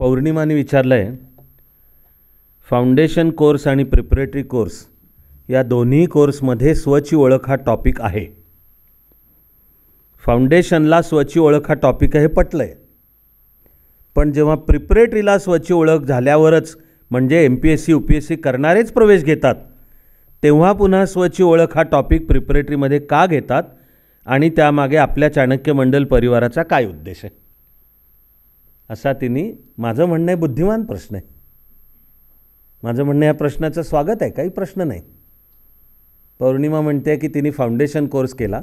पौर्णिमाने विचारलं आहे foundation course आणि प्रिपरेटरी कोर्स या दोन्ही कोर्समध्ये स्वची ओळख हा टॉपिक आहे फाउंडेशनला स्वची ओळख हा टॉपिक आहे पटलं आहे पण जेव्हा प्रिपरेटरीला स्वची ओळख झाल्यावरच म्हणजे M P S C U P S C करणारेच प्रवेश घेतात तेव्हा पुन्हा स्वची ओळख हा टॉपिक प्रिपरेटरीमध्ये का घेतात आणि त्यामागे आपल्या चाणक्य मंडल परिवाराचा काय उद्देश आहे असा तिने माझं म्हणणं आहे बुद्धिमान प्रश्न आहे माझं म्हणणं या प्रश्नाचं स्वागत आहे काही प्रश्न नाही पौर्णिमा म्हणते की तिने फाउंडेशन कोर्स केला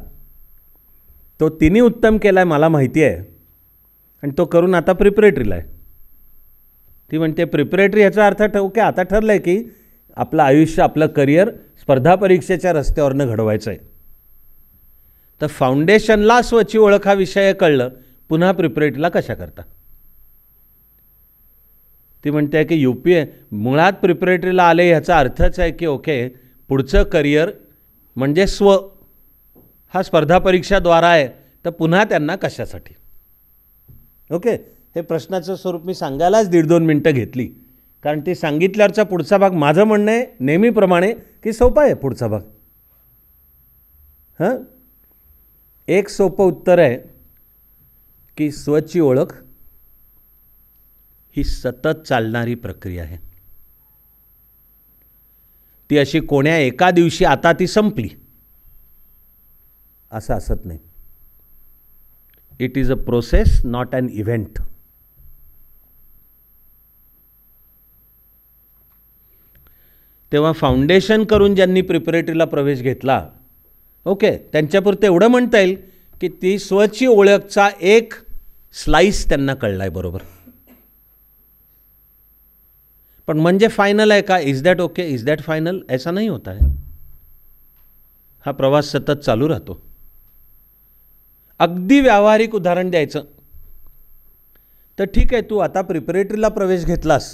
तो तिने उत्तम केला आहे मला माहिती आहे आणि तो करून आता प्रिपरेटरीला आहे ती म्हणते प्रिपरेटरी ह्याचा अर्थ की आता ठरलं आहे की आपलं आयुष्य आपलं करिअर स्पर्धा परीक्षेच्या रस्त्यावरनं घडवायचं आहे तर फाउंडेशनला स्वची ओळख हा विषय कळलं पुन्हा प्रिपरेटरीला कशा करता ती म्हणते की यू पी ए मुळात प्रिपरेटरीला आले ह्याचा अर्थच आहे की ओके पुढचं करिअर म्हणजे स्व हा स्पर्धा परीक्षाद्वारा आहे तर पुन्हा त्यांना कशासाठी ओके हे प्रश्नाचं स्वरूप मी सांगायलाच दीड दोन मिनटं घेतली कारण ती सांगितल्यावरचा पुढचा भाग माझं म्हणणं आहे नेहमीप्रमाणे की सोपा आहे पुढचा भाग हं एक सोपं उत्तर आहे की स्वची ओळख ही सतत चालणारी प्रक्रिया आहे ती अशी कोण्या एका दिवशी आता ती संपली असं असत नाही it is a process not an event तेव्हा फाउंडेशन करून ज्यांनी प्रिपरेटरीला प्रवेश घेतला ओके त्यांच्यापुरतं एवढं म्हणता येईल की ती स्वची ओळखचा एक स्लाइस त्यांना कळला बरोबर पण म्हणजे फायनल आहे का is that okay is that final असा नाही होता है हा प्रवास सतत चालू राहतो अगदी व्यावहारिक उदाहरण द्यायचं तर ठीक आहे तू आता प्रिपरेटरीला प्रवेश घेतलास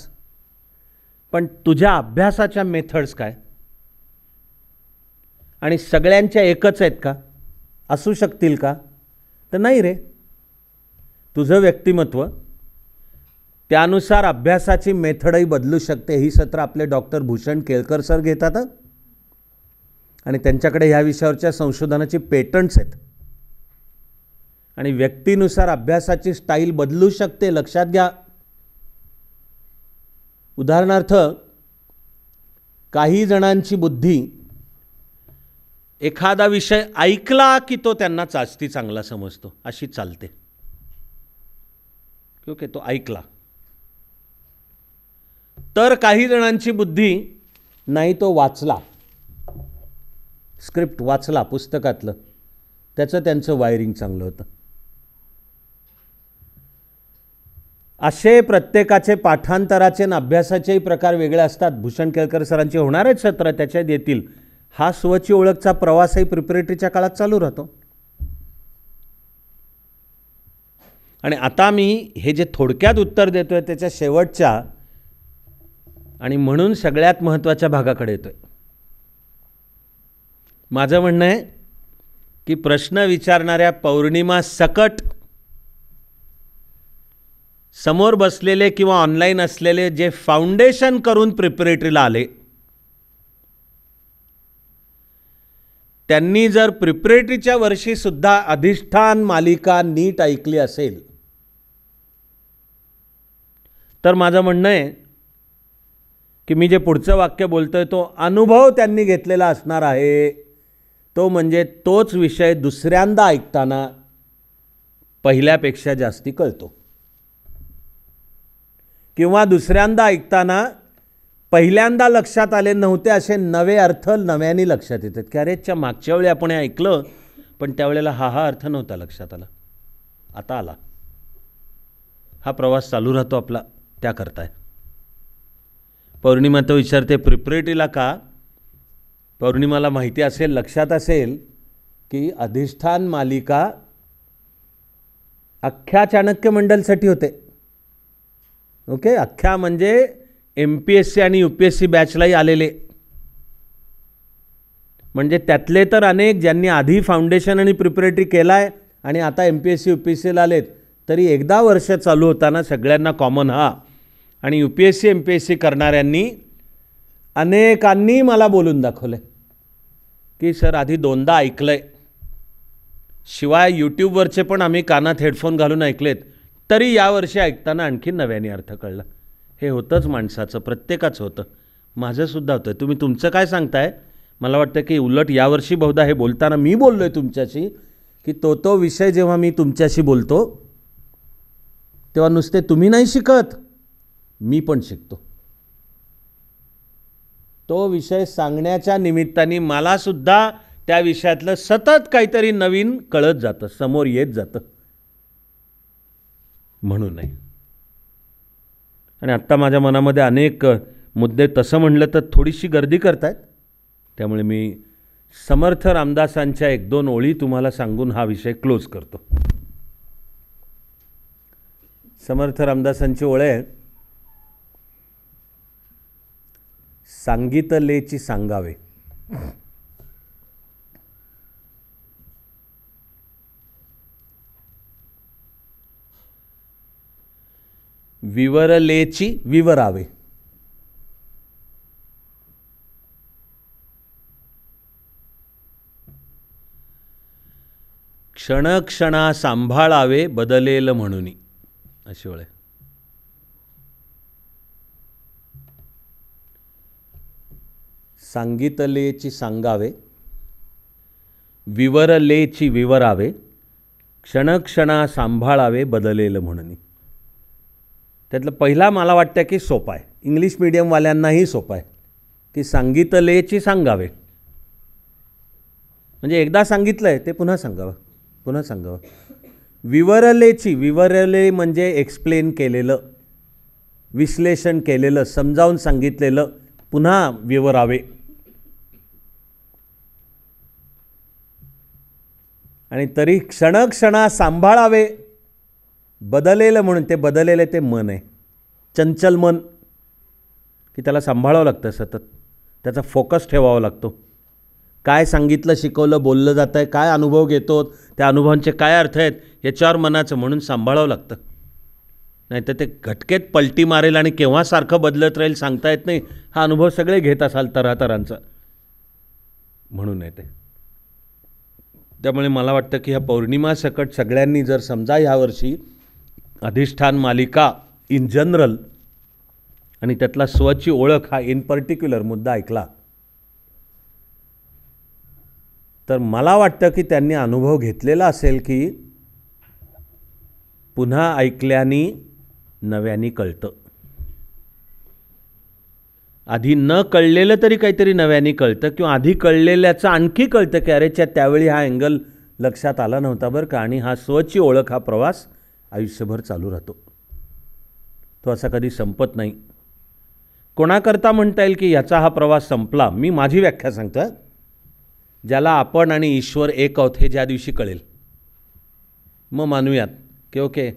पण तुझ्या अभ्यासाच्या मेथड्स काय आणि सगळ्यांच्या एकच आहेत का असू शकतील का तर नाही रे तुझं व्यक्तिमत्व त्यानुसार अभ्यासाची मेथडही बदलू शकते ही सत्र आपले डॉक्टर भूषण केळकर सर घेतात आणि त्यांच्याकडे ह्या विषयावरच्या संशोधनाची पेटंट्स आहेत आणि व्यक्तीनुसार अभ्यासाची स्टाईल बदलू शकते लक्षात घ्या उदाहरणार्थ काही जणांची बुद्धी एखादा विषय ऐकला की तो त्यांना चाचती चांगला समजतो अशी चालते ओके तो ऐकला तर काही जणांची बुद्धी नाही तो वाचला स्क्रिप्ट वाचला पुस्तकातलं त्याचं त्यांचं वायरिंग चांगलं होतं असे प्रत्येकाचे पाठांतराचे आणि अभ्यासाचेही प्रकार वेगळे असतात भूषण केळकर सरांचे होणारे सत्र त्याच्यात येतील हा स्वची ओळखचा प्रवासही प्रिपरेटरीच्या काळात चालू राहतो आणि आता मी हे जे थोडक्यात उत्तर देतो आहे त्याच्या शेवटच्या आणि म्हणून सगळ्यात महत्त्वाच्या भागाकडे येतो माझं म्हणणं आहे की प्रश्न विचारणाऱ्या पौर्णिमा सकट समोर बसलेले किंवा ऑनलाईन असलेले जे फाउंडेशन करून प्रिपरेटरीला आले त्यांनी जर प्रिपरेटरीच्या वर्षीसुद्धा अधिष्ठान मालिका नीट ऐकली असेल तर माझं म्हणणं आहे की मी जे पुढचं वाक्य बोलतो आहे तो अनुभव त्यांनी घेतलेला असणार आहे तो म्हणजे तोच विषय दुसऱ्यांदा ऐकताना पहिल्यापेक्षा जास्ती कळतो किंवा दुसऱ्यांदा ऐकताना पहिल्यांदा लक्षात आले नव्हते असे नवे अर्थ नव्याने लक्षात येतात की अरेच्या मागच्या वेळी आपण हे ऐकलं पण त्यावेळेला हा हा अर्थ नव्हता लक्षात आला आता आला हा प्रवास चालू राहतो आपला त्याकरताय पौर्णिमा तो विचारते प्रिपरेटरीला का पौर्णिमाला माहिती असेल लक्षात असेल की अधिष्ठान मालिका अख्ख्या चाणक्य मंडलसाठी होते ओके अख्ख्या म्हणजे एम पी एस सी आणि यू पी एस सी बॅचलाही आलेले म्हणजे त्यातले तर अनेक ज्यांनी आधी फाउंडेशन आणि प्रिपरेटरी केला आहे आणि आता M P S C U P S सीला आलेत तरी एकदा वर्ष चालू होताना सगळ्यांना कॉमन हा आणि U P S C M P S C करणाऱ्यांनी अनेकांनी मला बोलून दाखवलं की सर आधी दोनदा ऐकलं आहे शिवाय यूट्यूबवरचे पण आम्ही कानात हेडफोन घालून ऐकलेत तरी यावर्षी ऐकताना आणखी नव्याने अर्थ कळला हे होतंच माणसाचं प्रत्येकाचं होतं माझंसुद्धा होतं तुम्ही तुमचं काय सांगताय मला वाटतं की उलट यावर्षी बहुधा हे बोलताना मी बोललो आहे तुमच्याशी की तो तो विषय जेव्हा मी तुमच्याशी बोलतो तेव्हा नुसते तुम्ही नाही शिकत मी पण शिकतो तो विषय सांगण्याच्या निमित्ताने मलासुद्धा त्या विषयातलं सतत काहीतरी नवीन कळत जातं समोर येत जातं म्हणून नाही आणि आत्ता माझ्या मनामध्ये अनेक मुद्दे तसं म्हणलं तर थोडीशी गर्दी करतायत त्यामुळे मी समर्थ रामदासांच्या एक दोन ओळी तुम्हाला सांगून हा विषय क्लोज करतो समर्थ रामदासांची ओळ आहे सांगितलेची सांगावे विवरलेची विवरावे क्षणक्षणा सांभाळावे बदलेल म्हणून अशी वेळे सांगितलेची सांगावे विवरलेची विवरावे क्षणक्षणा सांभाळावे बदलेलं म्हणून त्यातलं पहिला मला वाटतं की सोपा आहे इंग्लिश मिडियमवाल्यांनाही सोपा आहे की सांगितलेची सांगावे म्हणजे एकदा सांगितलं आहे ते पुन्हा सांगावं पुन्हा सांगावं विवरलेची विवरले म्हणजे एक्सप्लेन केलेलं विश्लेषण केलेलं समजावून सांगितलेलं पुन्हा विवरावे आणि तरी क्षणक्षणा सांभाळावे बदलेलं म्हणून ते बदलेले ते मन आहे चंचल मन की त्याला सांभाळावं लागतं सतत त्याचा फोकस ठेवावा लागतो काय सांगितलं शिकवलं बोललं जातं आहे काय अनुभव घेतो त्या अनुभवांचे काय अर्थ आहेत याच्यावर मनाचं म्हणून सांभाळावं लागतं नाही तर ते घटकेत पलटी मारेल आणि केव्हा सारखं बदलत राहील सांगता येत नाही हा अनुभव सगळे घेत असाल तरातरांचा म्हणून आहे ते त्यामुळे मला वाटतं की ह्या पौर्णिमा सकट सगळ्यांनी जर समजा ह्यावर्षी अधिष्ठान मालिका इन जनरल आणि त्यातला स्वची ओळख हा इन पर्टिक्युलर मुद्दा ऐकला तर मला वाटतं की त्यांनी अनुभव घेतलेला असेल की पुन्हा ऐकल्याने नव्याने कळतं आधी न कळलेलं तरी काहीतरी नव्याने कळतं किंवा आधी कळलेल्याचं आणखी कळतं की अरेच्या त्यावेळी हा अँगल लक्षात आला नव्हता बरं का आणि हा स्वची ओळख हा प्रवास आयुष्यभर चालू राहतो तो असा कधी संपत नाही कोणाकरता म्हणता येईल की याचा हा प्रवास संपला मी माझी व्याख्या सांगतो ज्याला आपण आणि ईश्वर एक आहोत हे ज्या दिवशी कळेल मग मानूयात की ओके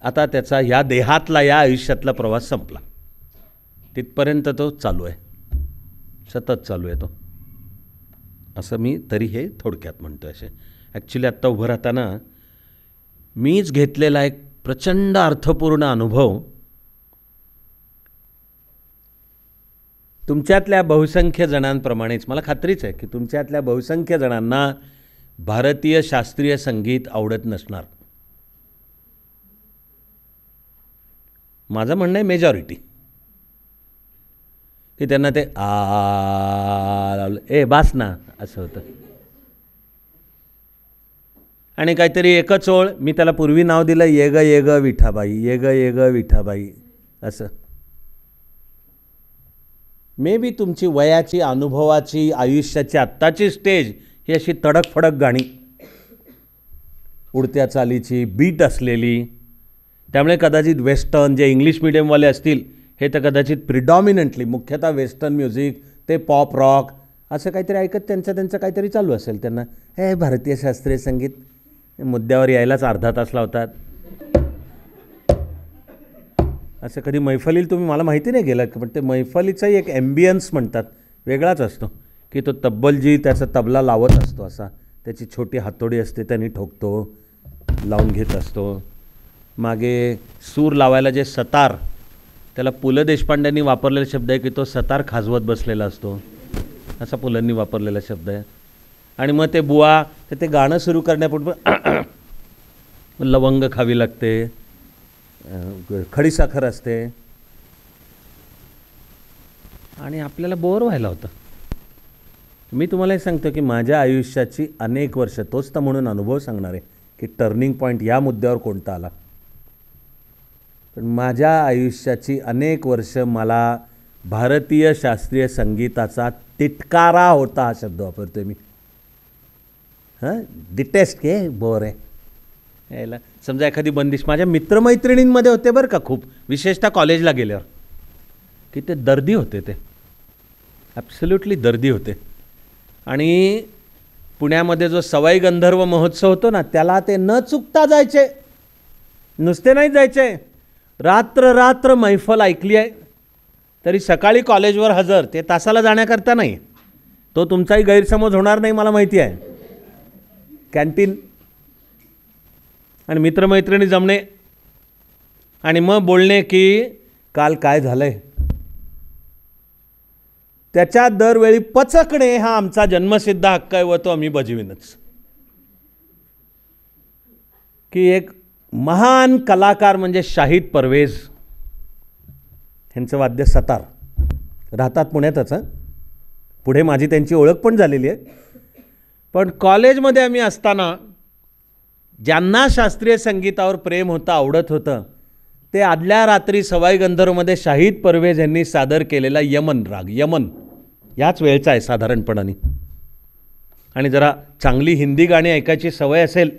आता त्याचा ह्या देहातला या आयुष्यातला प्रवास संपला तिथपर्यंत तो चालू आहे सतत चालू आहे तो असं मी तरी हे थोडक्यात म्हणतो असे ॲक्च्युली आत्ता उभं राहताना मीच घेतलेला एक प्रचंड अर्थपूर्ण अनुभव तुमच्यातल्या बहुसंख्य जणांप्रमाणेच मला खात्रीच आहे की तुमच्यातल्या बहुसंख्य जणांना भारतीय शास्त्रीय संगीत आवडत नसणार माझं म्हणणं आहे मेजॉरिटी की त्यांना ते ए बास ना असं होतं आणि काहीतरी एकच ओळ मी त्याला पूर्वी नाव दिलं ये ग ये ग विठाबाई ये ग ये ग विठाबाई असं मे बी तुमची वयाची अनुभवाची आयुष्याची आत्ताची स्टेज ही अशी तडकफडक गाणी उडत्या चालीची बीट असलेली त्यामुळे कदाचित वेस्टर्न जे इंग्लिश मिडियमवाले असतील हे तर कदाचित प्रिडॉमिनंटली मुख्यतः वेस्टर्न म्युझिक ते पॉप रॉक असं काहीतरी ऐकत त्यांचं त्यांचं काहीतरी चालू असेल त्यांना हे भारतीय शास्त्रीय संगीत मुद्द्यावर यायलाच अर्धा तास लावतात असं कधी मैफलील तुम्ही मला माहिती नाही गेलात पण ते मैफलीचाही एक ॲम्बियन्स म्हणतात वेगळाच असतो की तो तब्बलजी त्याचा तबला लावत असतो असा त्याची छोटी हातोडी असते त्यांनी ठोकतो लावून घेत असतो मागे सूर लावायला जे सतार त्याला पु ल देशपांड्यांनी वापरलेला शब्द आहे की तो सतार खाजवत बसलेला असतो असा पुलांनी वापरलेला शब्द आहे आणि मग ते बुवा तर ते गाणं सुरू करण्यापूर्वी लवंग खावी लागते खडीसाखर असते आणि आपल्याला बोर व्हायला होतं मी तुम्हाला हे सांगतो की माझ्या आयुष्याची अनेक वर्ष तोच तर म्हणून अनुभव सांगणार आहे की टर्निंग पॉईंट या मुद्द्यावर कोणता आला पण माझ्या आयुष्याची अनेक वर्ष मला भारतीय शास्त्रीय संगीताचा तिटकारा होता हा शब्द वापरतोय मी हां डिटेस्ट के बोर आहे यायला समजा एखादी बंदिश माझ्या मित्रमैत्रिणींमध्ये होते बरं का खूप विशेषतः कॉलेजला गेल्यावर की ते दर्दी होते ते ॲब्सल्युटली दर्दी होते आणि पुण्यामध्ये जो सवाई गंधर्व महोत्सव होतो ना त्याला ते न चुकता जायचे नुसते नाही जायचे रात्र रात्र मैफल ऐकली आहे तरी सकाळी कॉलेजवर हजर ते तासाला जाण्याकरता नाही तो तुमचाही गैरसमज होणार नाही मला माहिती आहे कॅन्टीन आणि मित्रमैत्रिणी जमणे आणि मग बोलणे की काल काय झालं आहे त्याच्या दरवेळी पचकणे हा आमचा जन्मसिद्ध हक्क आहे व तो आम्ही बजविनच की एक महान कलाकार म्हणजे शाहिद परवेज ह्यांचं वाद्य सतार राहतात पुण्यातच पुढे माझी त्यांची ओळख पण झालेली आहे पण कॉलेजमध्ये आम्ही असताना ज्यांना शास्त्रीय संगीतावर प्रेम होतं आवडत होतं ते आदल्या रात्री सवाई गंधर्वमध्ये शाहिद परवेज यांनी सादर केलेला यमन राग यमन याच वेळचा आहे साधारणपणाने आणि जरा चांगली हिंदी गाणी ऐकायची सवय असेल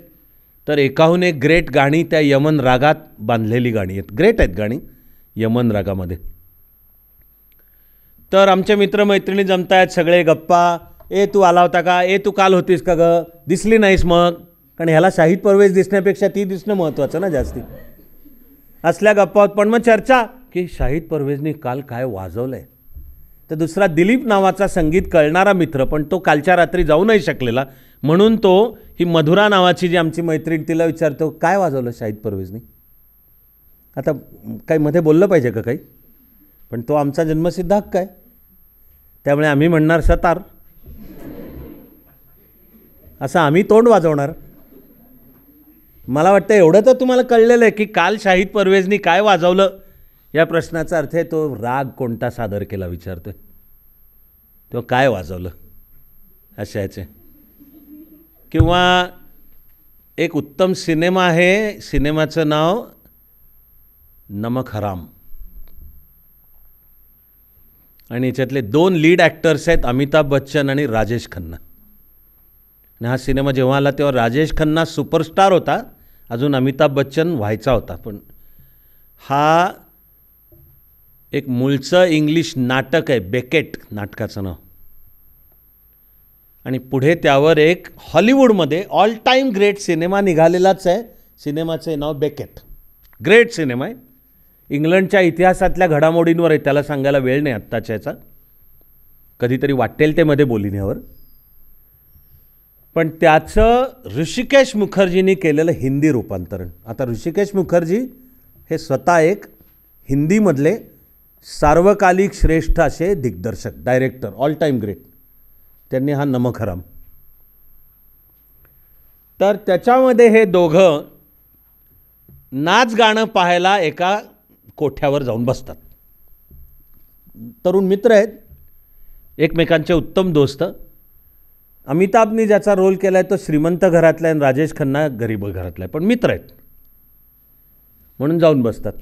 तर एकाहून एक ग्रेट गाणी त्या यमन रागात बांधलेली गाणी आहेत ग्रेट आहेत गाणी यमन रागामध्ये तर आमचे मित्रमैत्रिणी जमतायत सगळे गप्पा ए तू आला होता का ए तू काल होतीस का ग दिसली नाहीस मग कारण ह्याला शाहीद परवेश दिसण्यापेक्षा ती दिसणं महत्त्वाचं ना जास्ती असल्या गप्पा पण मग चर्चा की शाहीद परवेजनी काल काय वाजवलं आहे तर दुसरा दिलीप नावाचा संगीत कळणारा मित्र पण तो कालच्या रात्री जाऊ नाही शकलेला म्हणून तो ही मधुरा नावाची जी आमची मैत्रीण तिला विचारतो काय वाजवलं शाहिद परवेजनी आता काही मध्ये बोललं पाहिजे का काही पण तो आमचा जन्मसिद्ध हक्क आहे त्यामुळे आम्ही म्हणणार सतार असं आम्ही तोंड वाजवणार मला वाटतं एवढं तर तुम्हाला कळलेलं आहे की काल शाहिद परवेजनी काय वाजवलं या प्रश्नाचा अर्थ आहे तो राग कोणता सादर केला विचारतोय तो काय वाजवलं याचे किंवा एक उत्तम सिनेमा आहे सिनेमाचं नाव नमक हराम आणि याच्यातले दोन लीड ॲक्टर्स आहेत अमिताभ बच्चन आणि राजेश खन्ना आणि हा सिनेमा जेव्हा आला तेव्हा राजेश खन्ना सुपरस्टार होता अजून अमिताभ बच्चन व्हायचा होता पण हा एक मूळचं इंग्लिश नाटक आहे बेकेट नाटकाचं नाव आणि पुढे त्यावर एक हॉलिवूडमध्ये ऑल टाईम ग्रेट सिनेमा निघालेलाच आहे सिनेमाचे नाव बेकेट ग्रेट सिनेमा आहे इंग्लंडच्या इतिहासातल्या घडामोडींवर आहे त्याला सांगायला वेळ नाही आत्ताच्या याचा कधीतरी वाटेल ते मध्ये बोलिन्यावर पण त्याचं ऋषिकेश मुखर्जींनी केलेलं हिंदी रूपांतरण आता ऋषिकेश मुखर्जी हे स्वतः एक हिंदीमधले सार्वकालिक श्रेष्ठ असे दिग्दर्शक डायरेक्टर ऑल टाईम ग्रेट त्यांनी हा नमखराम तर त्याच्यामध्ये हे दोघं नाच गाणं पाहायला एका कोठ्यावर जाऊन बसतात तरुण मित्र आहेत एकमेकांचे उत्तम दोस्त अमिताभनी ज्याचा रोल केला आहे तो श्रीमंत घरातला आहे आणि राजेश खन्ना गरीब घरातला आहे पण मित्र आहेत म्हणून जाऊन बसतात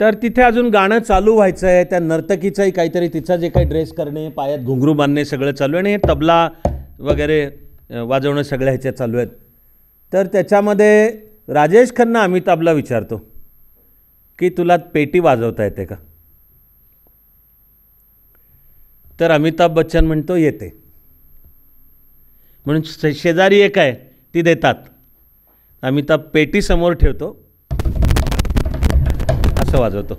तर तिथे अजून गाणं चालू व्हायचं आहे त्या नर्तकीचंही काहीतरी तिचा जे काही ड्रेस करणे पायात घुंगरू बांधणे सगळं चालू आहे आणि हे तबला वगैरे वाजवणं सगळं ह्याच्या चालू आहेत तर त्याच्यामध्ये राजेश खन्ना अमिताभला विचारतो की तुला पेटी वाजवता येते का तर अमिताभ बच्चन म्हणतो येते म्हणून शेजारी एक आहे ती देतात अमिताभ पेटीसमोर ठेवतो असं वाजवतो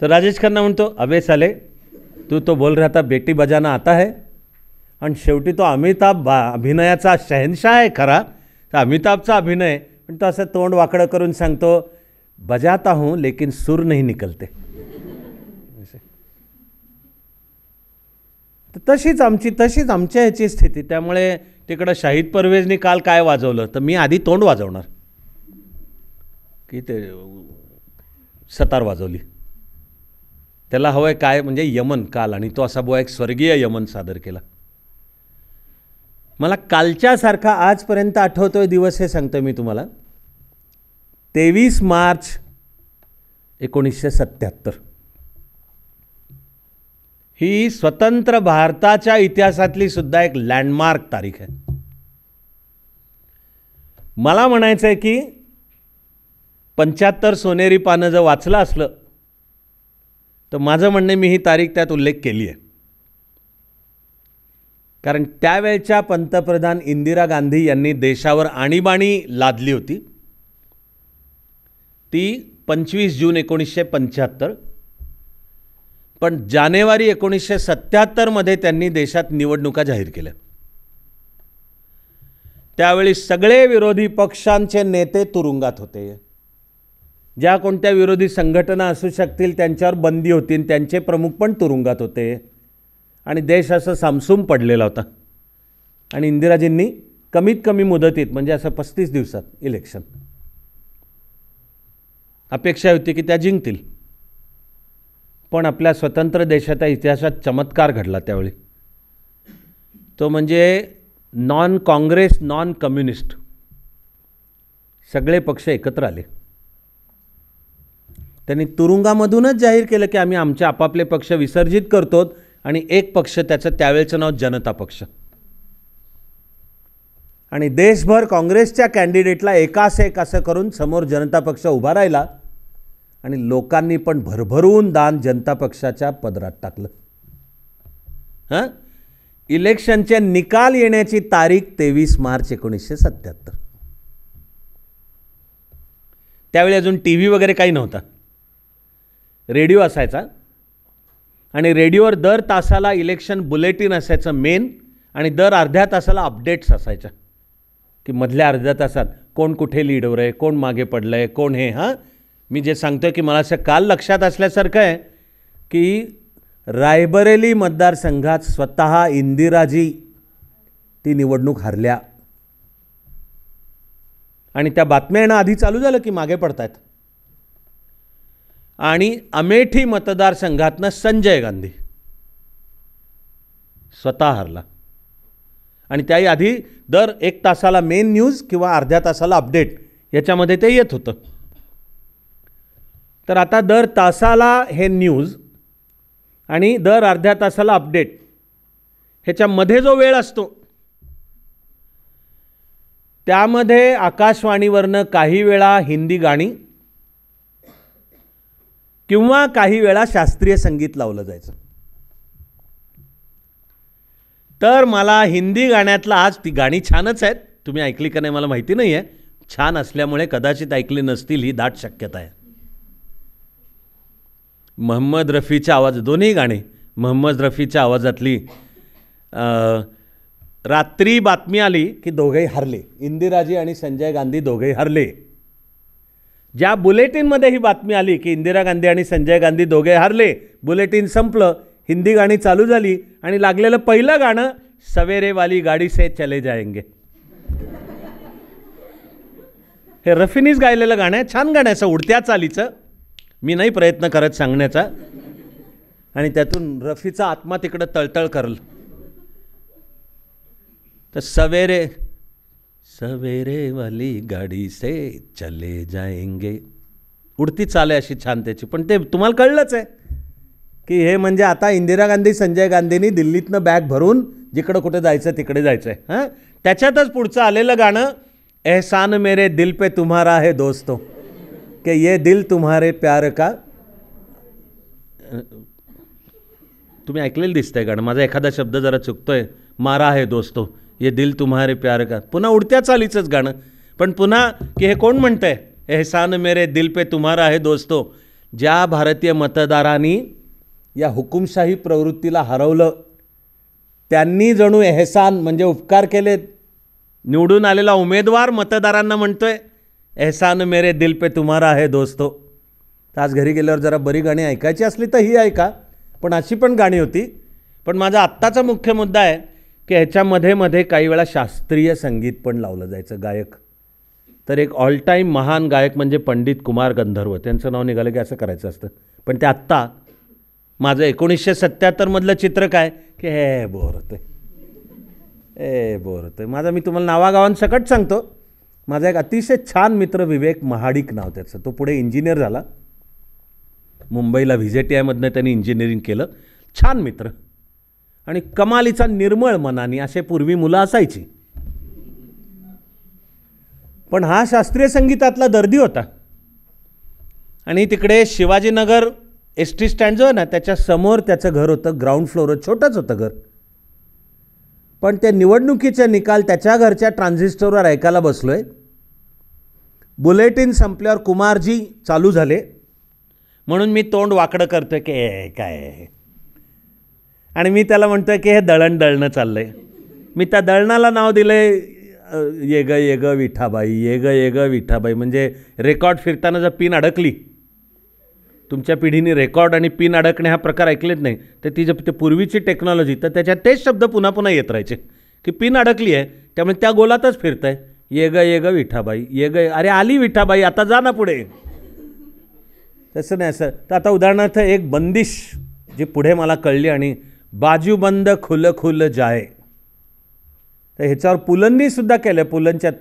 तर राजेश खन्ना म्हणतो अबे साले तू तो बोल रहा था बेटी बजाना आता है आणि शेवटी तो अमिताभ बा अभिनयाचा शहनशाह आहे खरा तर अमिताभचा अभिनय पण तो असं तोंड वाकडं करून सांगतो बजाता हूं लेकिन सूर नाही निकलते तशीच आमची तशीच आमच्या ह्याची स्थिती त्यामुळे तिकडं शाहिद परवेजनी काल काय वाजवलं तर मी आधी तोंड वाजवणार की ते सतार वाजवली त्याला हवं आहे काय म्हणजे यमन काल आणि तो असा बुवा एक स्वर्गीय यमन सादर केला मला कालच्यासारखा आजपर्यंत आठवतोय दिवस हे सांगतो मी तुम्हाला तेवीस मार्च एकोणीसशे सत्याहत्तर ही स्वतंत्र भारताच्या इतिहासातली सुद्धा एक लँडमार्क तारीख आहे मला म्हणायचं आहे की पंच्याहत्तर सोनेरी पानं जर वाचलं असलं तर माझं म्हणणे मी ही तारीख त्यात उल्लेख केली आहे कारण त्यावेळच्या पंतप्रधान इंदिरा गांधी यांनी देशावर आणीबाणी लादली होती ती पंचवीस जून एकोणीसशे पंच्याहत्तर पण जानेवारी एकोणीसशे सत्याहत्तरमध्ये त्यांनी देशात निवडणुका जाहीर केल्या त्यावेळी सगळे विरोधी पक्षांचे नेते तुरुंगात होते ज्या कोणत्या विरोधी संघटना असू शकतील त्यांच्यावर बंदी होती त्यांचे प्रमुख पण तुरुंगात होते आणि देश असं सामसूम पडलेला होता आणि इंदिराजींनी कमीत कमी मुदतीत म्हणजे असं पस्तीस दिवसात इलेक्शन अपेक्षा होती की त्या जिंकतील पण आपल्या स्वतंत्र देशाच्या इतिहासात चमत्कार घडला त्यावेळी तो म्हणजे नॉन काँग्रेस नॉन कम्युनिस्ट सगळे पक्ष एकत्र आले त्यांनी तुरुंगामधूनच जाहीर केलं की आम्ही आमचे आपापले पक्ष विसर्जित करतो आणि एक पक्ष त्याचं त्यावेळचं नाव जनता पक्ष आणि देशभर काँग्रेसच्या कॅन्डिडेटला एकास एक असं करून समोर जनता पक्ष उभा राहिला आणि लोकांनी पण भरभरून दान जनता पक्षाच्या पदरात टाकलं हां इलेक्शनचे निकाल येण्याची तारीख तेवीस मार्च एकोणीसशे सत्याहत्तर त्यावेळी अजून टी व्ही वगैरे काही नव्हता रेडिओ असायचा आणि रेडिओवर दर तासाला इलेक्शन बुलेटिन असायचं मेन आणि दर अर्ध्या तासाला अपडेट्स असायच्या की मधल्या अर्ध्या तासात कोण कुठे लीडवर आहे कोण मागे पडलं आहे कोण हे हां मी जे सांगतो की मला असं काल लक्षात असल्यासारखं आहे की रायबरेली मतदारसंघात स्वतः इंदिराजी ती निवडणूक हरल्या आणि त्या बातम्या येणं आधी चालू झालं की मागे पडतायत आणि अमेठी मतदारसंघातनं संजय गांधी स्वतः हरला आणि त्याही आधी दर एक तासाला मेन न्यूज किंवा अर्ध्या तासाला अपडेट याच्यामध्ये ते येत होतं तर आता दर तासाला हे न्यूज आणि दर अर्ध्या तासाला अपडेट ह्याच्यामध्ये जो वेळ असतो त्यामध्ये आकाशवाणीवरनं काही वेळा हिंदी गाणी किंवा काही वेळा शास्त्रीय संगीत लावलं जायचं तर मला हिंदी गाण्यातला आज ती गाणी छानच आहेत तुम्ही ऐकली का नाही मला माहिती नाही आहे छान असल्यामुळे कदाचित ऐकली नसतील ही दाट शक्यता आहे महम्मद रफीच्या आवाज दोन्ही गाणी महम्मद रफीच्या आवाजातली रात्री बातमी आली की दोघेही हरले इंदिराजी आणि संजय गांधी दोघेही हरले ज्या बुलेटिनमध्ये ही बातमी आली की इंदिरा गांधी आणि संजय गांधी दोघे हारले बुलेटिन संपलं हिंदी गाणी चालू झाली आणि लागलेलं पहिलं गाणं सवेरेवाली गाडी से चले जायंगे हे रफिनीच गायलेलं गाणं आहे छान गाणं आहे असं उडत्या चालीचं मी नाही प्रयत्न करत सांगण्याचा आणि त्यातून रफीचा आत्मा तिकडं तळतळ करल तर सवेरे सवेरे वाली गाडी से चले जाएंगे उडती चाले अशी छान त्याची पण ते तुम्हाला कळलंच आहे की हे म्हणजे आता इंदिरा गांधी संजय गांधींनी दिल्लीतनं बॅग भरून जिकडं कुठे जायचं तिकडे जायचं आहे हां त्याच्यातच पुढचं आलेलं गाणं एहसान मेरे दिल पे तुम्हारा है दोस्तो के ये दिल तुम्हारे प्यार का तुम्ही ऐकलेलं दिसतंय गाणं माझा एखादा शब्द जरा चुकतोय मारा आहे दोस्तो ये दिल तुम्हारे प्यार का पुन्हा उडत्या चालीचंच गाणं पण पुन्हा की हे कोण म्हणतं आहे एहसान मेरे दिल पे तुम्हारा आहे दोस्तो ज्या भारतीय मतदारांनी या हुकुमशाही प्रवृत्तीला हरवलं त्यांनी जणू एहसान म्हणजे उपकार केलेत निवडून आलेला उमेदवार मतदारांना म्हणतोय एहसान मेरे दिल पे तुम्हारा आहे दोस्तो तर आज घरी गेल्यावर जरा बरी गाणी ऐकायची असली तर ही ऐका पण अशी पण गाणी होती पण माझा आत्ताचा मुख्य मुद्दा आहे की ह्याच्यामध्ये मध्ये काही वेळा शास्त्रीय संगीत पण लावलं जायचं गायक तर एक ऑल टाईम महान गायक म्हणजे पंडित कुमार गंधर्व त्यांचं नाव निघालं की असं करायचं असतं पण ते आत्ता माझं एकोणीसशे सत्त्याहत्तरमधलं चित्र काय की हे बोर ते ए बोर ते माझा मी तुम्हाला नावागावांसकट सांगतो माझा एक अतिशय छान मित्र विवेक महाडिक नाव त्याचं तो पुढे इंजिनियर झाला मुंबईला व्ही जे टी त्यांनी इंजिनिअरिंग केलं छान मित्र आणि कमालीचा निर्मळ मनाने असे पूर्वी मुलं असायची पण हा शास्त्रीय संगीतातला दर्दी होता आणि तिकडे शिवाजीनगर एस टी स्टँड जो आहे ना त्याच्या समोर त्याचं घर होतं ग्राउंड फ्लोअरवर छोटंच होतं घर पण त्या निवडणुकीचे निकाल त्याच्या घरच्या ट्रान्झिस्टरवर ऐकायला बसलो आहे बुलेटिन संपल्यावर कुमारजी चालू झाले म्हणून मी तोंड वाकडं करतोय की काय आणि मी त्याला म्हणतो आहे की हे दळण दळणं चाललं आहे मी त्या दळणाला नाव दिलं आहे ये ग ये ग विठाबाई ये ग ये ग विठाबाई म्हणजे रेकॉर्ड फिरताना जर पिन अडकली तुमच्या पिढीने रेकॉर्ड आणि पिन अडकणे हा प्रकार ऐकलेत नाही तर ती जर ते पूर्वीची टेक्नॉलॉजी तर त्याच्यात तेच शब्द पुन्हा पुन्हा येत राहायचे की पिन अडकली आहे त्यामुळे त्या गोलातच फिरत आहे ये ग ये ग विठाबाई ये ग अरे आली विठाबाई आता जा ना पुढे तसं नाही असं तर आता उदाहरणार्थ एक बंदिश जी पुढे मला कळली आणि बाजूबंद खुल खुल जाय तर ह्याच्यावर पुलंनीसुद्धा केलं पुलंच्यात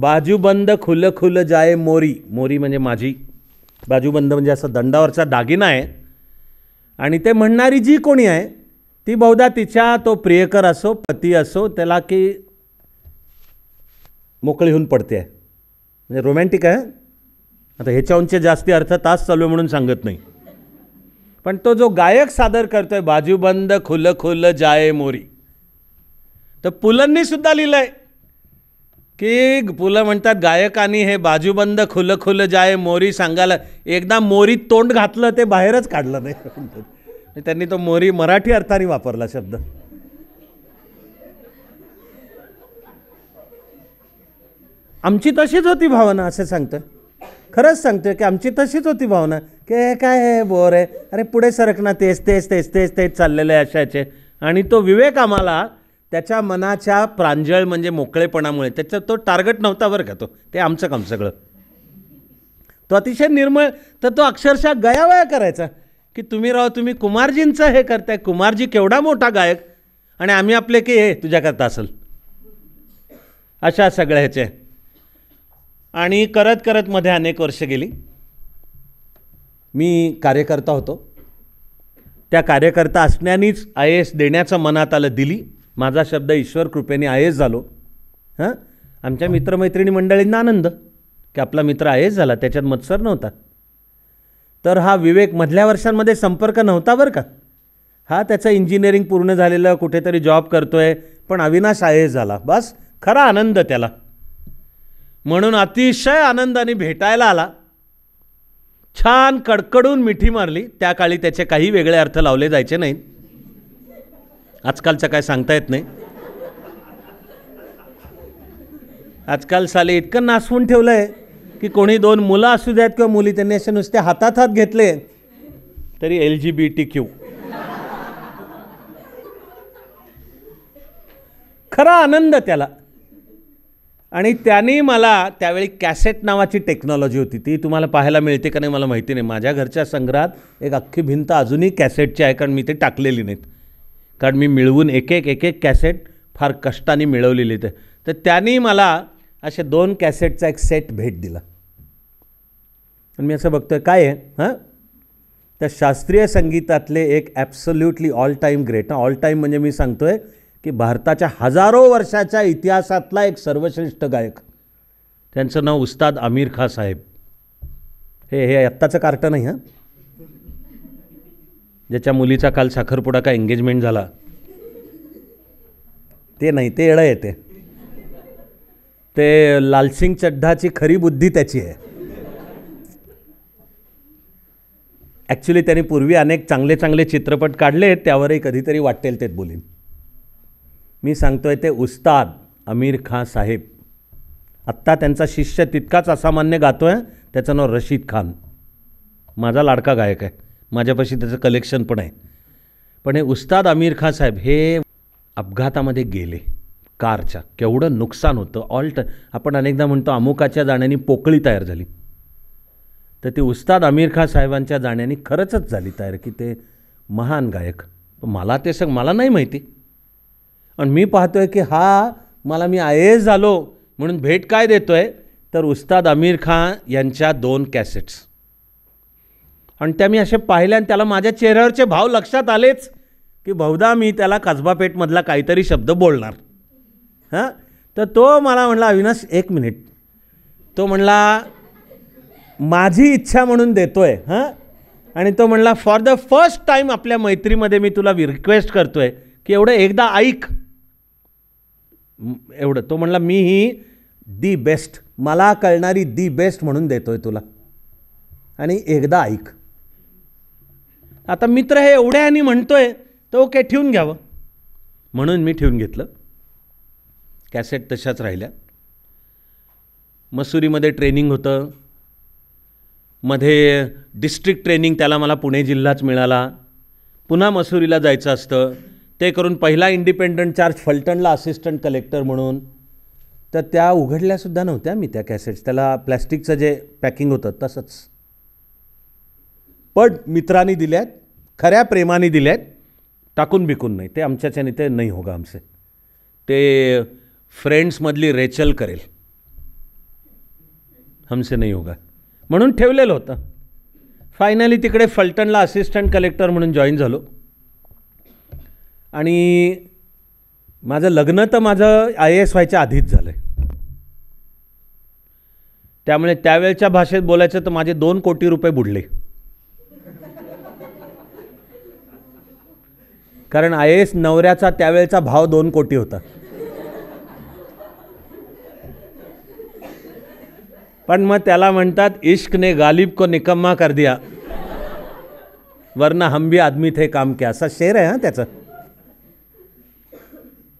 बाजूबंद खुलं खुलं जाय मोरी मोरी म्हणजे माझी बाजूबंद म्हणजे असं दंडावरचा दागिना आहे आणि ते म्हणणारी जी कोणी आहे ती बहुधा तिच्या तो प्रियकर असो पती असो त्याला की मोकळी होऊन पडते आहे म्हणजे रोमॅन्टिक आहे आता उंचे जास्ती अर्थ तास चालू आहे म्हणून सांगत नाही पण तो जो गायक सादर करतो आहे बाजूबंद खुल खुल जाय मोरी तर पुलंनी सुद्धा लिहिलं आहे की पुलं म्हणतात गायकानी हे बाजूबंद खुलं खुलं जाय मोरी सांगायला एकदा मोरी तोंड घातलं ते बाहेरच काढलं नाही त्यांनी तो मोरी मराठी अर्थाने वापरला शब्द आमची तशीच होती भावना असं सांगतं खरंच सांगतोय की आमची तशीच होती भावना की काय हे बोर आहे अरे पुढे सरकणं तेच तेच तेच तेच तेच चाललेलं आहे अशाचे आणि तो विवेक आम्हाला त्याच्या मनाच्या प्रांजळ म्हणजे मोकळेपणामुळे त्याचा तो टार्गेट नव्हता बरं का तो ते आमचं काम सगळं तो अतिशय निर्मळ तर तो अक्षरशः गयावया करायचा की तुम्ही राव तुम्ही कुमारजींचं हे करताय कुमारजी केवढा मोठा गायक आणि आम्ही आपले की हे तुझ्याकरता असेल अशा सगळ्याचे आणि करत करत मध्ये अनेक वर्ष गेली मी कार्यकर्ता होतो त्या कार्यकर्ता असण्यानेच आय एस देण्याचं मनात आलं दिली माझा शब्द ईश्वर कृपेने आय एस झालो हां आमच्या मित्रमैत्रिणी मंडळींना आनंद की आपला मित्र आय एस झाला त्याच्यात मत्सर नव्हता तर हा विवेक मधल्या वर्षांमध्ये संपर्क नव्हता बरं का हा त्याचं इंजिनिअरिंग पूर्ण झालेलं कुठेतरी जॉब करतो पण अविनाश आय एस झाला बस खरा आनंद त्याला म्हणून अतिशय आनंदाने भेटायला आला छान कडकडून मिठी मारली त्या काळी त्याचे काही वेगळे अर्थ लावले जायचे नाहीत आजकालचं काय सांगता येत नाही आजकाल साले इतकं नासवून ठेवलं आहे की कोणी दोन मुलं असू द्यात किंवा मुली त्यांनी असे नुसते हातात हात घेतले तरी L G B T Q खरा आनंद त्याला आणि त्याने मला त्यावेळी कॅसेट नावाची टेक्नॉलॉजी होती ती तुम्हाला पाहायला मिळते का नाही मला माहिती नाही माझ्या घरच्या संग्रहात एक अख्खी भिंत अजूनही कॅसेटची आहे कारण मी ते टाकलेली नाहीत कारण मी मिळवून एक एक एक एक कॅसेट फार कष्टाने मिळवलेली ते तर त्याने मला असे दोन कॅसेटचा एक सेट भेट दिला आणि मी असं बघतो काय आहे हां तर शास्त्रीय संगीतातले एक absolutely all time great all time म्हणजे मी सांगतो आहे की भारताच्या हजारो वर्षाच्या इतिहासातला एक सर्वश्रेष्ठ गायक त्यांचं नाव उस्ताद आमिर खा साहेब हे हे आत्ताचं कार्टन नाही हां ज्याच्या मुलीचा काल साखरपुडा का एंगेजमेंट झाला ते नाही ते येळं येते ते लालसिंग चड्ढाची खरी बुद्धी त्याची आहे ॲक्च्युली त्यांनी पूर्वी अनेक चांगले चांगले चित्रपट काढले त्यावरही कधीतरी वाटेल तेच बोलीन मी सांगतो आहे ते उस्ताद अमीर खान साहेब आत्ता त्यांचा शिष्य तितकाच असामान्य गातो आहे त्याचं नाव रशीद खान माझा लाडका गायक आहे माझ्यापाशी त्याचं कलेक्शन पण आहे पण हे उस्ताद अमीर खान साहेब हे अपघातामध्ये गेले कारच्या केवढं नुकसान होतं ऑल्ट आपण अनेकदा म्हणतो अमुकाच्या जाण्याने पोकळी तयार झाली तर ती उस्ताद आमिर खान साहेबांच्या जाण्याने खरंचच झाली तयार की ते महान गायक मला ते सग मला नाही माहिती आणि मी पाहतो आहे की हा मला मी आय एस झालो म्हणून भेट काय देतो आहे तर उस्ताद आमिर खान यांच्या दोन कॅसेट्स आणि त्या मी असे पाहिल्या आणि त्याला माझ्या चेहऱ्यावरचे भाव लक्षात आलेच की बहुधा मी त्याला कसबा पेठमधला काहीतरी शब्द बोलणार हां तर तो मला म्हणला अविनाश एक मिनिट तो म्हणला माझी इच्छा म्हणून देतो आहे हां आणि तो म्हणला फॉर द फर्स्ट टाईम आपल्या मैत्रीमध्ये मी तुला रिक्वेस्ट करतो आहे की एवढं एकदा ऐक एवढं तो म्हणला मी ही दी बेस्ट मला कळणारी दी बेस्ट म्हणून देतो आहे तुला आणि एकदा ऐक आता मित्र हे एवढ्या आणि म्हणतो आहे तर ओके ठेवून घ्यावं म्हणून मी ठेवून घेतलं कॅसेट तशाच राहिल्या मसुरीमध्ये ट्रेनिंग होतं मध्ये डिस्ट्रिक्ट ट्रेनिंग त्याला मला पुणे जिल्हाच मिळाला पुन्हा मसुरीला जायचं असतं ते करून पहिला इंडिपेंडंट चार्ज फलटणला असिस्टंट कलेक्टर म्हणून तर त्या उघडल्यासुद्धा नव्हत्या मी त्या कॅसेट्स त्याला प्लॅस्टिकचं जे पॅकिंग होतं तसंच पण मित्रांनी दिल्यात खऱ्या प्रेमाने दिल्यात टाकून बिकून नाही ते आमच्याच्याने ते नाही होगा आमचे ते फ्रेंड्समधली रेचल करेल हमसे नाही होगा म्हणून ठेवलेलं होतं फायनली तिकडे फलटणला असिस्टंट कलेक्टर म्हणून जॉईन झालो आणि माझं लग्न तर माझं आय एस व्हायच्या आधीच झालं आहे त्यामुळे त्यावेळच्या भाषेत बोलायचं तर माझे दोन कोटी रुपये बुडले कारण आय एस नवऱ्याचा त्यावेळचा भाव दोन कोटी होता पण मग त्याला म्हणतात इश्क ने गालिब को निकम्मा कर दिया वरना हम भी आदमी थे काम क्या असा शेर आहे हां त्याचं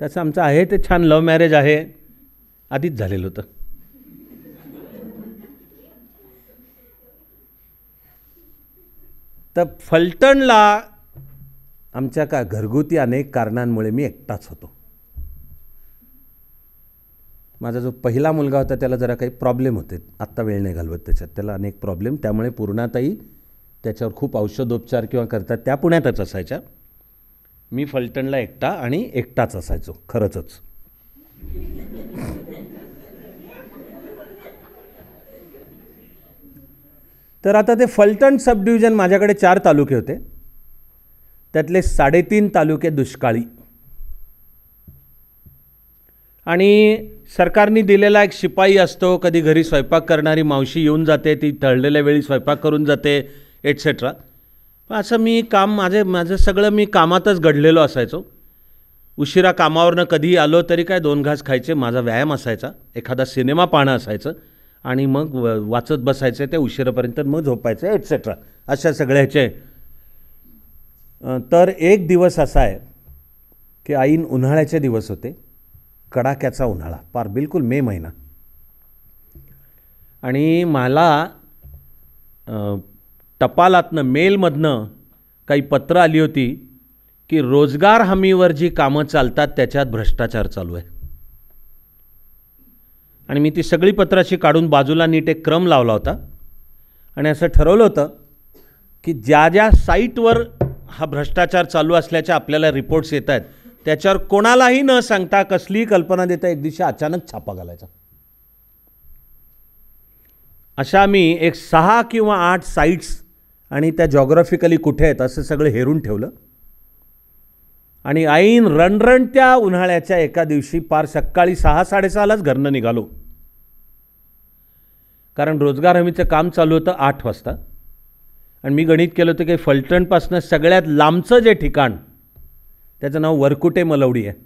त्याचं आमचं आहे ते छान लव्ह मॅरेज आहे आधीच झालेलं होतं तर फलटणला आमच्या का घरगुती अनेक कारणांमुळे मी एकटाच होतो माझा जो पहिला मुलगा होता त्याला जरा काही प्रॉब्लेम होते आत्ता वेळ नाही घालवत त्याच्यात त्याला अनेक प्रॉब्लेम त्यामुळे पूर्णाताई त्याच्यावर खूप औषधोपचार किंवा करतात त्या पुण्यातच असायच्या मी फलटणला एकटा आणि एकटाच असायचो खरंच तर आता ते फलटण सब डिव्हिजन माझ्याकडे चार तालुके होते त्यातले साडेतीन तालुके दुष्काळी आणि सरकारने दिलेला एक शिपाई असतो कधी घरी स्वयंपाक करणारी मावशी येऊन जाते ती ठरलेल्या वेळी स्वयंपाक करून जाते एटसेट्रा असं मी काम माझे माझं सगळं मी कामातच घडलेलो असायचो उशिरा कामावरनं कधी आलो तरी काय दोन घास खायचे माझा व्यायाम असायचा एखादा सिनेमा पाहणं असायचं आणि मग वाचत बसायचं ते उशिरापर्यंत मग झोपायचं एटसेट्रा अशा सगळ्याचे तर एक दिवस असा आहे की आईन उन्हाळ्याचे दिवस होते कडाक्याचा उन्हाळा पार बिलकुल मे महिना आणि मला टपालातनं मेलमधनं काही पत्रं आली होती की रोजगार हमीवर जी कामं चालतात त्याच्यात भ्रष्टाचार चालू आहे आणि मी ती सगळी पत्राशी काढून बाजूला नीट एक क्रम लावला होता आणि असं ठरवलं होतं की ज्या ज्या साईटवर हा भ्रष्टाचार चालू असल्याच्या आपल्याला रिपोर्ट्स येत आहेत त्याच्यावर कोणालाही न सांगता कसलीही कल्पना देता एक दिवशी अचानक छापा घालायचा अशा मी एक सहा किंवा आठ साईट्स आणि त्या जॉग्रॉफिकली कुठे आहेत असं सगळं हेरून ठेवलं आणि ऐन त्या उन्हाळ्याच्या एका दिवशी पार सकाळी सहा साडेसहालाच घरनं निघालो कारण रोजगार हमीचं काम चालू होतं आठ वाजता आणि मी गणित केलं होतं की फलटणपासनं सगळ्यात लांबचं जे ठिकाण त्याचं नाव वरकुटे मलवडी आहे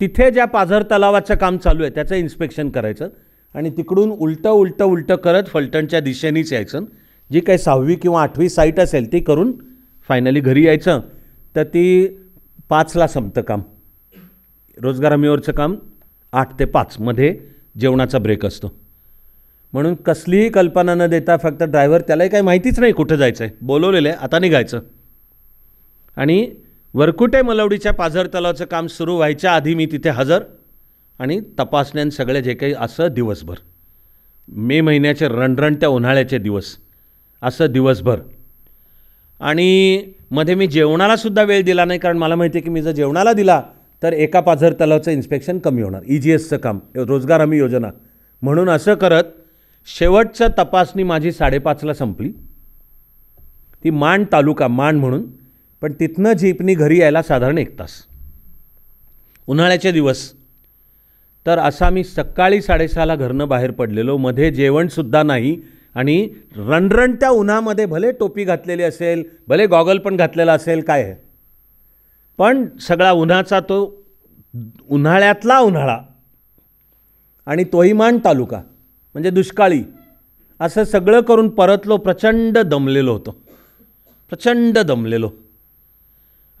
तिथे ज्या पाझर तलावाचं काम चालू आहे त्याचं इन्स्पेक्शन करायचं आणि तिकडून उलटं उलटं उलटं करत फलटणच्या दिशेनेच यायचं जी काही सहावी किंवा आठवी साईट असेल ती करून फायनली घरी यायचं तर ती पाचला संपतं काम रोजगार हमीवरचं काम आठ ते पाचमध्ये जेवणाचा ब्रेक असतो म्हणून कसलीही कल्पना न देता फक्त ड्रायव्हर त्यालाही काही माहितीच नाही कुठं जायचं आहे बोलवलेलं आहे आता निघायचं आणि वरकुटे मलवडीच्या पाझर तलावाचं काम सुरू व्हायच्या आधी मी तिथे हजर आणि तपासण्यान सगळे जे काही असं दिवसभर मे महिन्याचे रणरणत्या उन्हाळ्याचे दिवस असं दिवसभर आणि मध्ये मी जेवणालासुद्धा वेळ दिला नाही कारण मला माहिती आहे की मी जर जेवणाला दिला तर एका पाझर तलावचं इन्स्पेक्शन कमी होणार ई e जी एसचं काम रोजगार हमी योजना म्हणून असं करत शेवटचं तपासणी माझी साडेपाचला संपली ती मांड तालुका मांड म्हणून पण तिथनं जीपनी घरी यायला साधारण एक तास उन्हाळ्याचे दिवस तर असा मी सकाळी साडेसहाला घरनं बाहेर पडलेलो मध्ये जेवणसुद्धा नाही आणि त्या उन्हामध्ये भले टोपी घातलेली असेल भले गॉगल पण घातलेला असेल काय आहे पण सगळा उन्हाचा तो उन्हाळ्यातला उन्हाळा आणि तोहिमान तालुका म्हणजे दुष्काळी असं सगळं करून परतलो प्रचंड दमलेलो होतो प्रचंड दमलेलो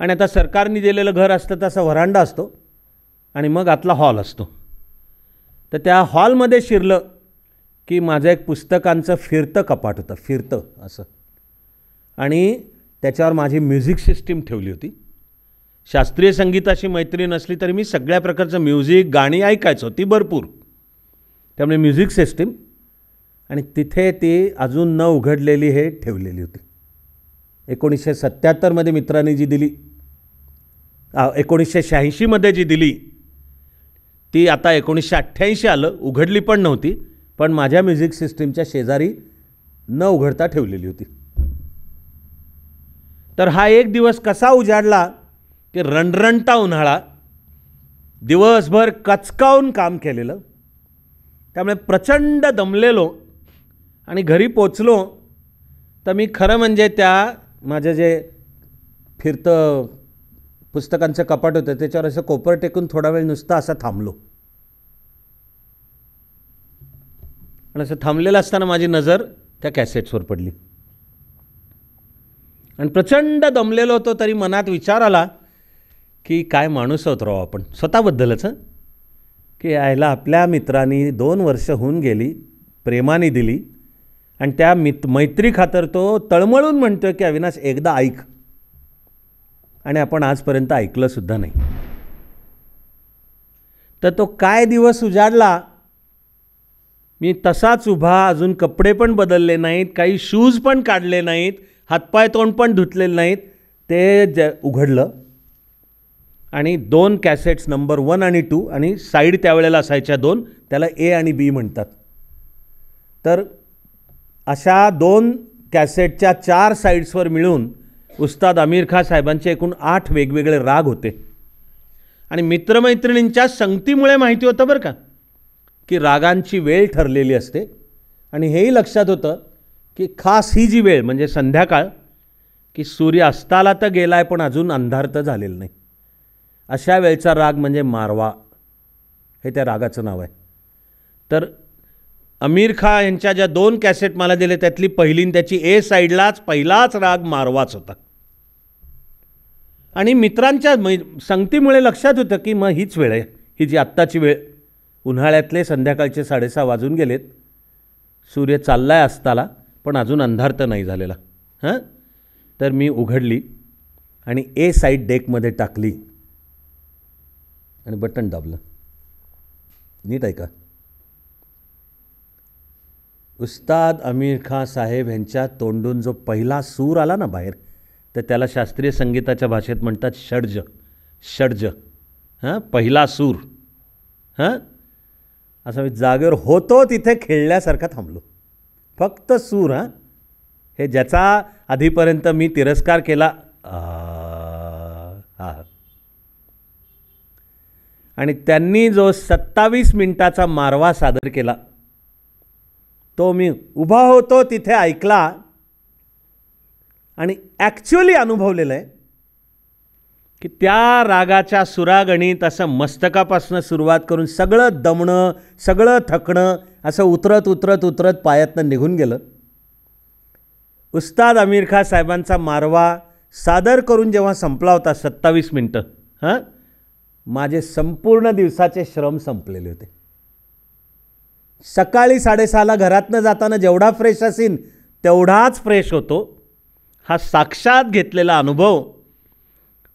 आणि आता सरकारने दिलेलं घर असतं तसा व्हरांडा असतो आणि मग आतला हॉल असतो तर त्या हॉलमध्ये शिरलं की माझं एक पुस्तकांचं फिरतं कपाट होतं फिरतं असं आणि त्याच्यावर माझी म्युझिक सिस्टीम ठेवली होती शास्त्रीय संगीताशी मैत्री नसली तरी मी सगळ्या प्रकारचं म्युझिक गाणी ऐकायचं होती भरपूर त्यामुळे म्युझिक सिस्टीम आणि तिथे ती अजून न उघडलेली हे ठेवलेली होती एकोणीसशे सत्त्याहत्तरमध्ये मित्रांनी जी दिली एकोणीसशे शहाऐंशीमध्ये जी दिली ती आता एकोणीसशे अठ्ठ्याऐंशी आलं उघडली पण नव्हती पण माझ्या म्युझिक सिस्टीमच्या शेजारी न उघडता ठेवलेली होती तर हा एक दिवस कसा उजाडला की रणरणता उन्हाळा दिवसभर कचकावून काम केलेलं त्यामुळे प्रचंड दमलेलो आणि घरी पोचलो तर मी खरं म्हणजे त्या माझं जे फिरतं पुस्तकांचं कपाट होतं त्याच्यावर असं कोपर टेकून थोडा वेळ नुसता असा थांबलो पण असं थांबलेलं असताना माझी नजर त्या कॅसेट्सवर पडली आणि प्रचंड दमलेलो होतो तरी मनात विचार आला की काय माणूस होत राव आपण स्वतःबद्दलच की यायला आपल्या मित्रांनी दोन वर्ष होऊन गेली प्रेमाने दिली आणि त्या मित मैत्री खातर तो तळमळून म्हणतो की अविनाश एकदा ऐक आणि आपण आजपर्यंत ऐकलं सुद्धा नाही तर तो काय दिवस उजाडला मी तसाच उभा अजून कपडे पण बदलले नाहीत काही शूज पण काढले नाहीत हातपाय तोंड पण धुतलेले नाहीत ते ज उघडलं आणि दोन कॅसेट्स नंबर वन आणि टू आणि साईड त्यावेळेला असायच्या दोन त्याला ए आणि बी म्हणतात तर अशा दोन कॅसेटच्या चार साईड्सवर मिळून उस्ताद आमिर खा साहेबांचे एकूण आठ वेगवेगळे राग होते आणि मित्रमैत्रिणींच्या संगतीमुळे माहिती होतं बरं का की रागांची वेळ ठरलेली असते आणि हेही लक्षात होतं की खास ही जी वेळ म्हणजे संध्याकाळ की सूर्य अस्ताला तर गेला आहे पण अजून अंधार तर झालेला नाही अशा वेळचा राग म्हणजे मारवा हे त्या रागाचं नाव आहे तर आमिर खा यांच्या ज्या दोन कॅसेट मला दिले त्यातली पहिली त्याची ए साईडलाच पहिलाच राग मारवाच होता आणि मित्रांच्या संगतीमुळे लक्षात होतं की मग हीच वेळ आहे ही जी आत्ताची वेळ उन्हाळ्यातले संध्याकाळचे साडेसहा वाजून गेलेत सूर्य चालला आहे असताला पण अजून अंधार तर नाही झालेला हां तर मी उघडली आणि ए साईड डेकमध्ये टाकली आणि बटन दाबलं नीट आहे का उस्ताद अमीर खान साहेब यांच्या तोंडून जो पहिला सूर आला ना बाहेर तर त्याला शास्त्रीय संगीताच्या भाषेत म्हणतात षडज षडज हां पहिला सूर हां असं मी जागेवर होतो तिथे खेळल्यासारखा थांबलो फक्त सूर हां हे ज्याचा आधीपर्यंत मी तिरस्कार केला हा आणि त्यांनी जो सत्तावीस मिनिटाचा मारवा सादर केला तो मी उभा होतो तिथे ऐकला आणि ॲक्च्युअली अनुभवलेलं आहे की त्या रागाच्या सुरागणीत असं मस्तकापासून सुरुवात करून सगळं दमणं सगळं थकणं असं उतरत उतरत उतरत पायातनं निघून गेलं उस्ताद आमिर खा साहेबांचा मारवा सादर करून जेव्हा संपला होता सत्तावीस मिनटं हां माझे संपूर्ण दिवसाचे श्रम संपलेले होते सकाळी साडेसहाला घरातनं जाताना जेवढा फ्रेश असेन तेवढाच फ्रेश होतो हा साक्षात घेतलेला अनुभव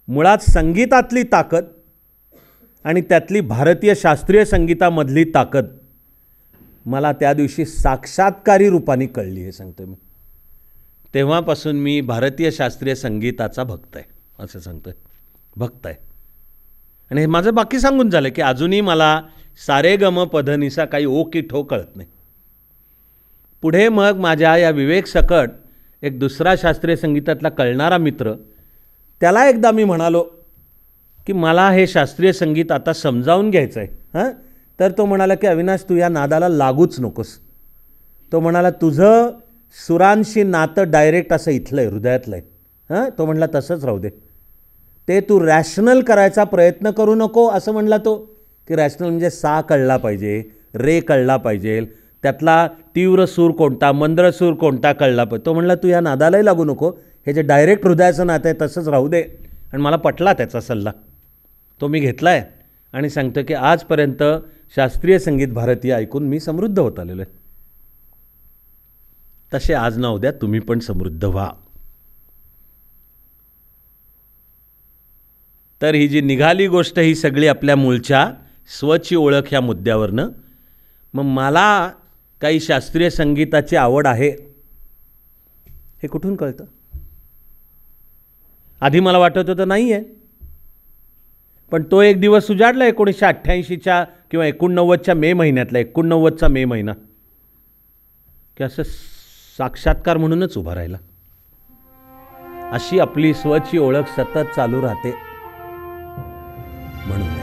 मुळात संगीतातली ताकद आणि त्यातली भारतीय शास्त्रीय संगीतामधली ताकद मला त्या दिवशी साक्षात्कारी रूपाने कळली हे सांगतो मी तेव्हापासून मी भारतीय शास्त्रीय संगीताचा भक्त आहे असं सांगतो भक्त आहे आणि हे माझं बाकी सांगून झालं की अजूनही मला सारे गम पधनिसा काही ओ की ठो कळत नाही पुढे मग माझ्या या विवेक सकट एक दुसरा शास्त्रीय संगीतातला कळणारा मित्र त्याला एकदा मी म्हणालो की मला हे शास्त्रीय संगीत आता समजावून घ्यायचं आहे हां तर तो म्हणाला की अविनाश तू या नादाला लागूच नकोस तो म्हणाला तुझं सुरांशी नातं डायरेक्ट असं इथलं आहे हृदयातलं आहे हां तो म्हणला तसंच राहू दे ते तू रॅशनल करायचा प्रयत्न करू नको असं म्हणला तो की रॅशनल म्हणजे सा कळला पाहिजे रे कळला पाहिजे त्यातला तीव्र सूर कोणता मंद्र सूर कोणता कळला पाहिजे तो म्हणला तू या नादालाही लागू नको हे जे डायरेक्ट हृदयाचं नातं आहे तसंच राहू दे आणि मला पटला त्याचा सल्ला तो मी घेतला आहे आणि सांगतो की आजपर्यंत शास्त्रीय संगीत भारतीय ऐकून मी समृद्ध होत आलेलो आहे तसे आज ना उद्या तुम्ही पण समृद्ध व्हा तर ही जी निघाली गोष्ट ही सगळी आपल्या मूळच्या स्वची ओळख ह्या मुद्द्यावरनं मग मला काही शास्त्रीय संगीताची आवड आहे हे कुठून कळतं आधी मला वाटत होतं नाही आहे पण तो एक दिवस उजाडला एकोणीसशे अठ्ठ्याऐंशीच्या किंवा एकोणनव्वदच्या मे महिन्यातला एकोणनव्वदचा मे महिना की असं साक्षात्कार म्हणूनच उभा राहिला अशी आपली स्वची ओळख सतत चालू राहते म्हणून